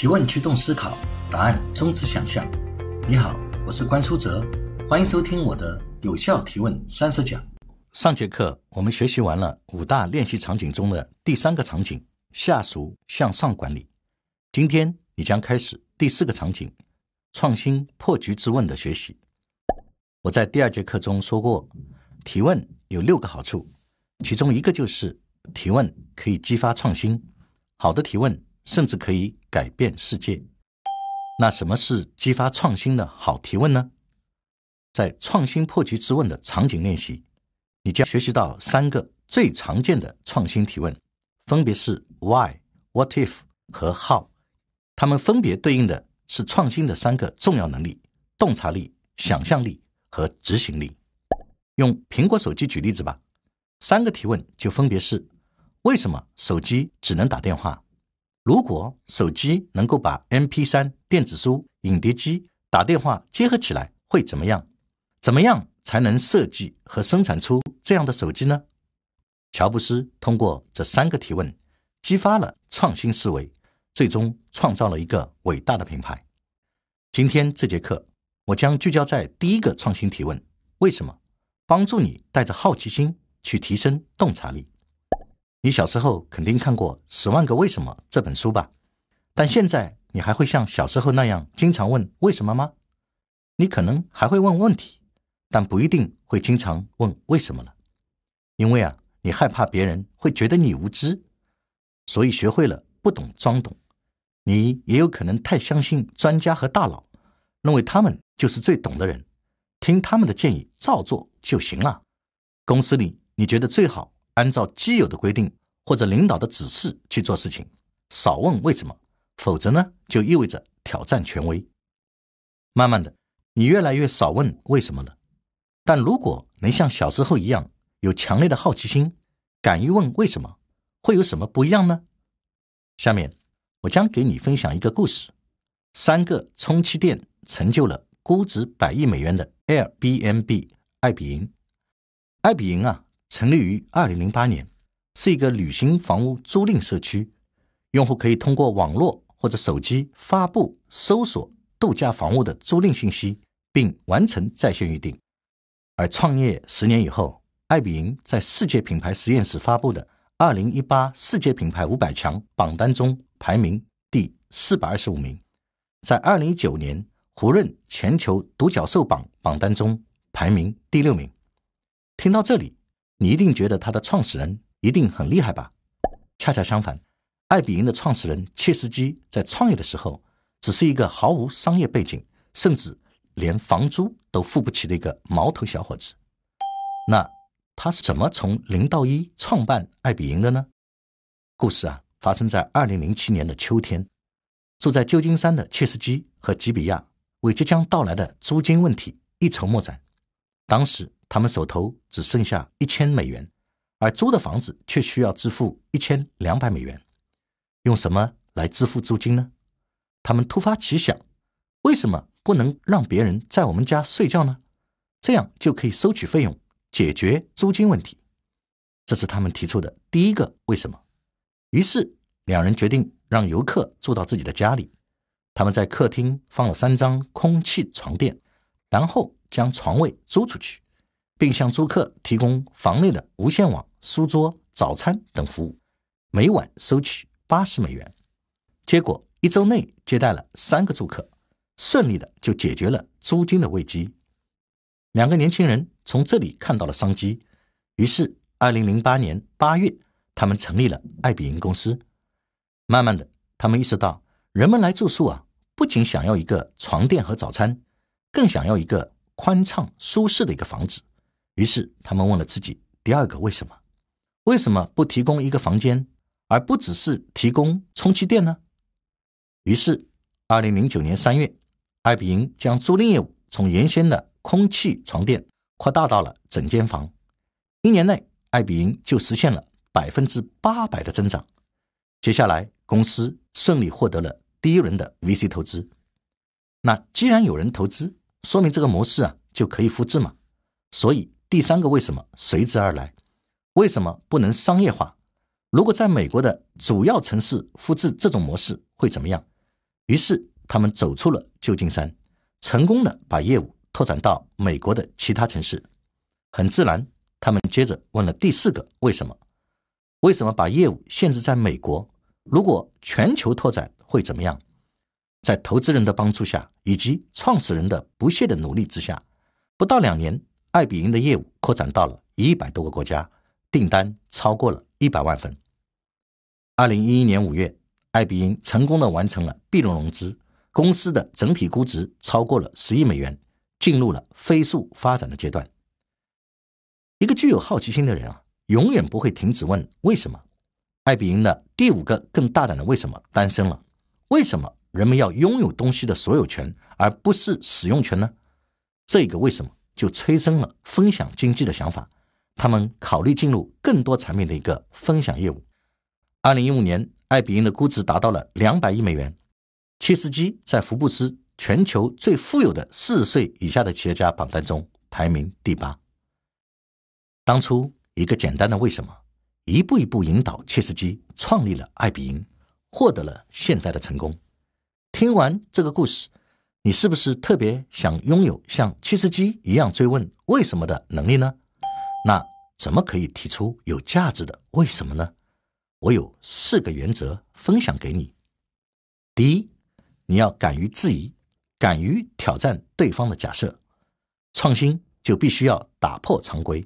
提问驱动思考，答案终止想象。你好，我是关书哲，欢迎收听我的《有效提问三十讲》。上节课我们学习完了五大练习场景中的第三个场景——下属向上管理。今天你将开始第四个场景——创新破局之问的学习。我在第二节课中说过，提问有六个好处，其中一个就是提问可以激发创新。好的提问。甚至可以改变世界。那什么是激发创新的好提问呢？在创新破局之问的场景练习，你将学习到三个最常见的创新提问，分别是 Why、What if 和 How，它们分别对应的是创新的三个重要能力：洞察力、想象力和执行力。用苹果手机举例子吧，三个提问就分别是：为什么手机只能打电话？如果手机能够把 MP3、电子书、影碟机、打电话结合起来，会怎么样？怎么样才能设计和生产出这样的手机呢？乔布斯通过这三个提问，激发了创新思维，最终创造了一个伟大的品牌。今天这节课，我将聚焦在第一个创新提问：为什么？帮助你带着好奇心去提升洞察力。你小时候肯定看过《十万个为什么》这本书吧？但现在你还会像小时候那样经常问为什么吗？你可能还会问问题，但不一定会经常问为什么了。因为啊，你害怕别人会觉得你无知，所以学会了不懂装懂。你也有可能太相信专家和大佬，认为他们就是最懂的人，听他们的建议照做就行了。公司里你觉得最好。按照既有的规定或者领导的指示去做事情，少问为什么，否则呢就意味着挑战权威。慢慢的，你越来越少问为什么了。但如果能像小时候一样有强烈的好奇心，敢于问为什么，会有什么不一样呢？下面我将给你分享一个故事：三个充气垫成就了估值百亿美元的 Airbnb 爱彼迎。爱彼迎啊。成立于二零零八年，是一个旅行房屋租赁社区。用户可以通过网络或者手机发布、搜索度假房屋的租赁信息，并完成在线预订。而创业十年以后，爱彼迎在世界品牌实验室发布的二零一八世界品牌五百强榜单中排名第四百二十五名，在二零一九年胡润全球独角兽榜榜单中排名第六名。听到这里。你一定觉得他的创始人一定很厉害吧？恰恰相反，爱彼迎的创始人切斯基在创业的时候，只是一个毫无商业背景，甚至连房租都付不起的一个毛头小伙子。那他怎么从零到一创办爱彼迎的呢？故事啊，发生在二零零七年的秋天，住在旧金山的切斯基和吉比亚为即将到来的租金问题一筹莫展。当时。他们手头只剩下一千美元，而租的房子却需要支付一千两百美元。用什么来支付租金呢？他们突发奇想：为什么不能让别人在我们家睡觉呢？这样就可以收取费用，解决租金问题。这是他们提出的第一个为什么。于是两人决定让游客住到自己的家里。他们在客厅放了三张空气床垫，然后将床位租出去。并向租客提供房内的无线网、书桌、早餐等服务，每晚收取八十美元。结果一周内接待了三个租客，顺利的就解决了租金的危机。两个年轻人从这里看到了商机，于是二零零八年八月，他们成立了爱比营公司。慢慢的，他们意识到，人们来住宿啊，不仅想要一个床垫和早餐，更想要一个宽敞舒适的一个房子。于是他们问了自己第二个为什么？为什么不提供一个房间，而不只是提供充气垫呢？于是，二零零九年三月，爱比营将租赁业务从原先的空气床垫扩大到了整间房。一年内，爱比营就实现了百分之八百的增长。接下来，公司顺利获得了第一轮的 VC 投资。那既然有人投资，说明这个模式啊就可以复制嘛。所以。第三个为什么随之而来？为什么不能商业化？如果在美国的主要城市复制这种模式会怎么样？于是他们走出了旧金山，成功的把业务拓展到美国的其他城市。很自然，他们接着问了第四个为什么？为什么把业务限制在美国？如果全球拓展会怎么样？在投资人的帮助下，以及创始人的不懈的努力之下，不到两年。爱比因的业务扩展到了一百多个国家，订单超过了一百万份。二零一一年五月，爱比因成功的完成了 B 轮融资，公司的整体估值超过了十亿美元，进入了飞速发展的阶段。一个具有好奇心的人啊，永远不会停止问为什么。爱比因的第五个更大胆的为什么诞生了：为什么人们要拥有东西的所有权而不是使用权呢？这个为什么？就催生了分享经济的想法，他们考虑进入更多产品的一个分享业务。二零一五年，爱彼迎的估值达到了两百亿美元。切斯基在福布斯全球最富有的四十岁以下的企业家榜单中排名第八。当初一个简单的为什么，一步一步引导切斯基创立了爱彼迎，获得了现在的成功。听完这个故事。你是不是特别想拥有像七斯基一样追问为什么的能力呢？那怎么可以提出有价值的为什么呢？我有四个原则分享给你。第一，你要敢于质疑，敢于挑战对方的假设。创新就必须要打破常规。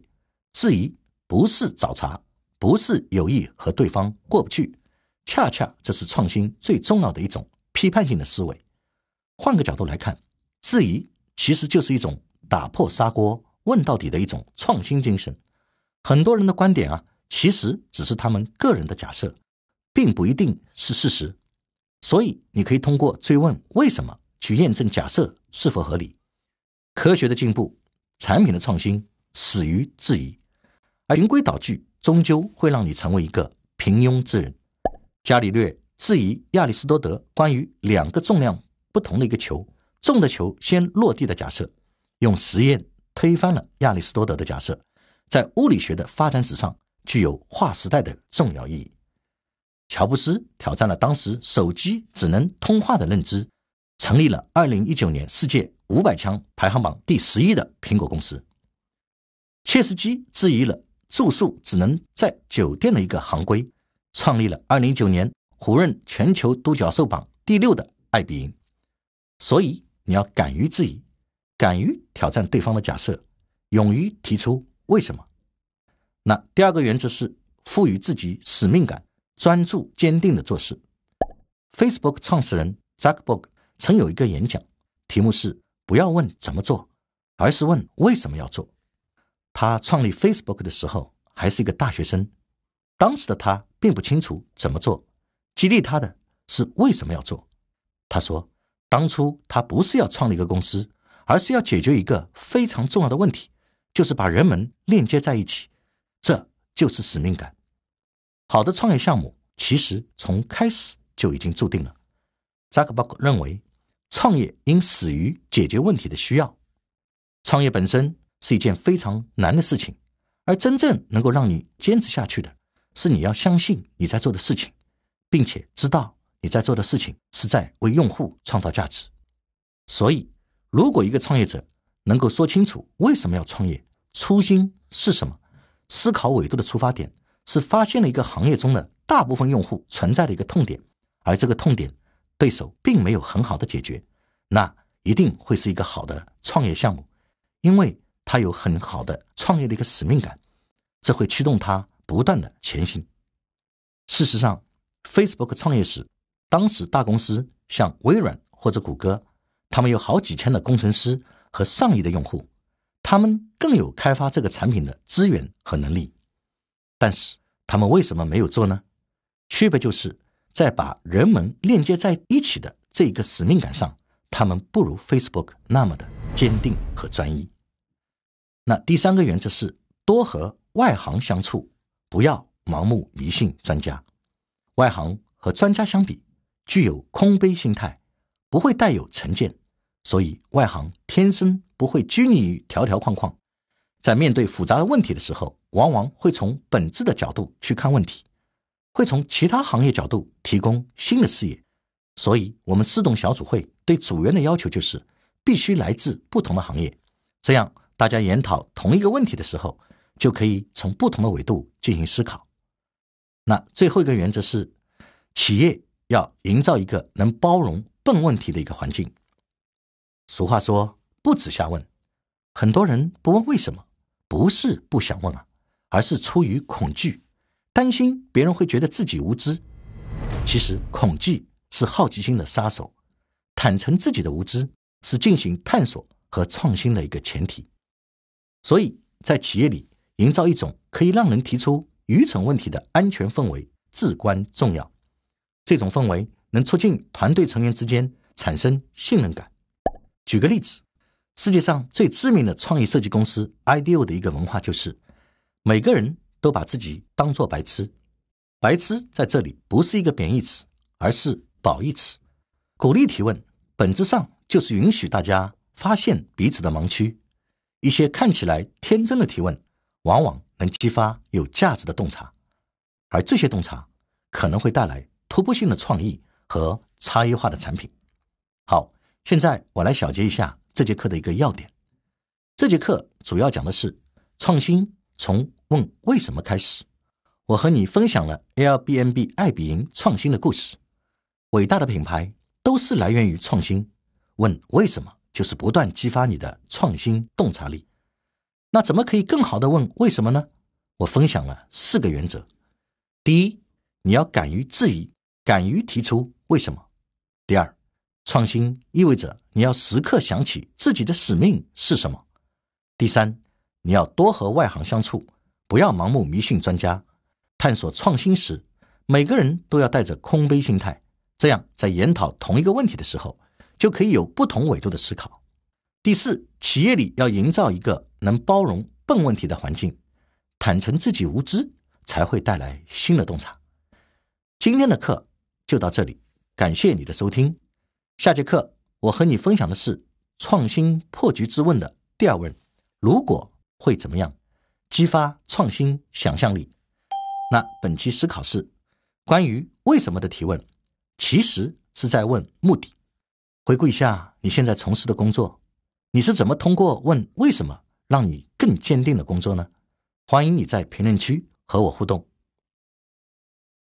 质疑不是找茬，不是有意和对方过不去，恰恰这是创新最重要的一种批判性的思维。换个角度来看，质疑其实就是一种打破砂锅问到底的一种创新精神。很多人的观点啊，其实只是他们个人的假设，并不一定是事实。所以你可以通过追问为什么去验证假设是否合理。科学的进步，产品的创新，始于质疑，而循规蹈矩终究会让你成为一个平庸之人。伽利略质疑亚里士多德关于两个重量。不同的一个球，重的球先落地的假设，用实验推翻了亚里士多德的假设，在物理学的发展史上具有划时代的重要意义。乔布斯挑战了当时手机只能通话的认知，成立了二零一九年世界五百强排行榜第十一的苹果公司。切斯基质疑了住宿只能在酒店的一个行规，创立了二零一九年胡润全球独角兽榜第六的爱彼迎。所以你要敢于质疑，敢于挑战对方的假设，勇于提出为什么。那第二个原则是赋予自己使命感，专注坚定地做事。Facebook 创始人扎克伯格曾有一个演讲，题目是“不要问怎么做，而是问为什么要做”。他创立 Facebook 的时候还是一个大学生，当时的他并不清楚怎么做，激励他的是为什么要做。他说。当初他不是要创立一个公司，而是要解决一个非常重要的问题，就是把人们链接在一起。这就是使命感。好的创业项目其实从开始就已经注定了。扎克伯格认为，创业应始于解决问题的需要。创业本身是一件非常难的事情，而真正能够让你坚持下去的，是你要相信你在做的事情，并且知道。你在做的事情是在为用户创造价值，所以如果一个创业者能够说清楚为什么要创业，初心是什么，思考维度的出发点是发现了一个行业中的大部分用户存在的一个痛点，而这个痛点对手并没有很好的解决，那一定会是一个好的创业项目，因为他有很好的创业的一个使命感，这会驱动他不断的前行。事实上，Facebook 创业时。当时大公司像微软或者谷歌，他们有好几千的工程师和上亿的用户，他们更有开发这个产品的资源和能力。但是他们为什么没有做呢？区别就是在把人们链接在一起的这个使命感上，他们不如 Facebook 那么的坚定和专一。那第三个原则是多和外行相处，不要盲目迷信专家。外行和专家相比。具有空杯心态，不会带有成见，所以外行天生不会拘泥于条条框框，在面对复杂的问题的时候，往往会从本质的角度去看问题，会从其他行业角度提供新的视野。所以，我们自动小组会对组员的要求就是必须来自不同的行业，这样大家研讨同一个问题的时候，就可以从不同的维度进行思考。那最后一个原则是企业。要营造一个能包容笨问题的一个环境。俗话说“不耻下问”，很多人不问为什么，不是不想问啊，而是出于恐惧，担心别人会觉得自己无知。其实，恐惧是好奇心的杀手。坦诚自己的无知是进行探索和创新的一个前提。所以在企业里营造一种可以让人提出愚蠢问题的安全氛围至关重要。这种氛围能促进团队成员之间产生信任感。举个例子，世界上最知名的创意设计公司 IDEO 的一个文化就是，每个人都把自己当作白痴。白痴在这里不是一个贬义词，而是褒义词。鼓励提问，本质上就是允许大家发现彼此的盲区。一些看起来天真的提问，往往能激发有价值的洞察，而这些洞察可能会带来。突破性的创意和差异化的产品。好，现在我来小结一下这节课的一个要点。这节课主要讲的是创新从问为什么开始。我和你分享了 Airbnb 爱彼迎创新的故事。伟大的品牌都是来源于创新。问为什么就是不断激发你的创新洞察力。那怎么可以更好的问为什么呢？我分享了四个原则。第一，你要敢于质疑。敢于提出为什么？第二，创新意味着你要时刻想起自己的使命是什么。第三，你要多和外行相处，不要盲目迷信专家。探索创新时，每个人都要带着空杯心态，这样在研讨同一个问题的时候，就可以有不同维度的思考。第四，企业里要营造一个能包容笨问题的环境，坦诚自己无知，才会带来新的洞察。今天的课。就到这里，感谢你的收听。下节课我和你分享的是创新破局之问的第二问：如果会怎么样，激发创新想象力？那本期思考是关于为什么的提问，其实是在问目的。回顾一下你现在从事的工作，你是怎么通过问为什么让你更坚定的工作呢？欢迎你在评论区和我互动。